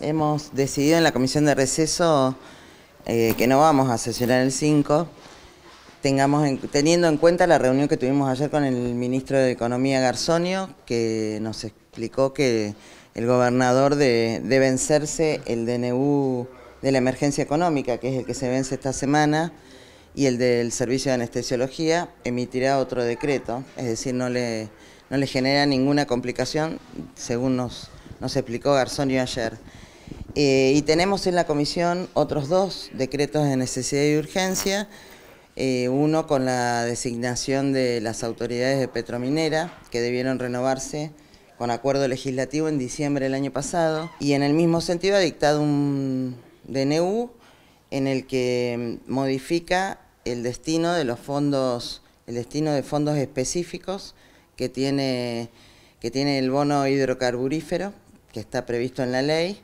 Hemos decidido en la comisión de receso eh, que no vamos a sesionar el 5, tengamos teniendo en cuenta la reunión que tuvimos ayer con el ministro de Economía Garzonio, que nos explicó que el gobernador de, de vencerse el DNU de la emergencia económica, que es el que se vence esta semana, y el del servicio de anestesiología, emitirá otro decreto, es decir, no le, no le genera ninguna complicación, según nos nos explicó Garzonio ayer. Eh, y tenemos en la comisión otros dos decretos de necesidad y urgencia, eh, uno con la designación de las autoridades de Petrominera, que debieron renovarse con acuerdo legislativo en diciembre del año pasado, y en el mismo sentido ha dictado un DNU en el que modifica el destino de los fondos, el destino de fondos específicos que tiene, que tiene el bono hidrocarburífero que está previsto en la ley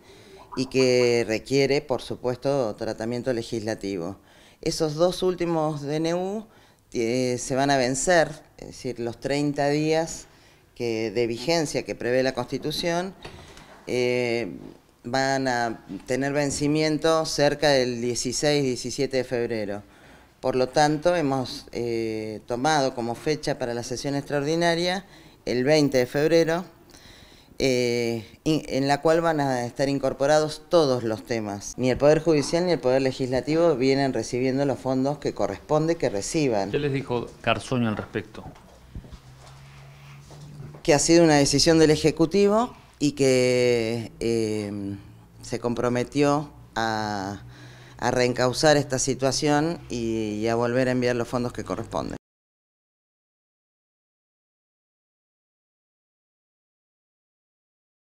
y que requiere, por supuesto, tratamiento legislativo. Esos dos últimos DNU eh, se van a vencer, es decir, los 30 días que, de vigencia que prevé la Constitución eh, van a tener vencimiento cerca del 16-17 de febrero. Por lo tanto, hemos eh, tomado como fecha para la sesión extraordinaria el 20 de febrero, eh, en la cual van a estar incorporados todos los temas. Ni el Poder Judicial ni el Poder Legislativo vienen recibiendo los fondos que corresponde que reciban. ¿Qué les dijo Carzoño al respecto? Que ha sido una decisión del Ejecutivo y que eh, se comprometió a, reencauzar esta situación y a volver a enviar los fondos que corresponden.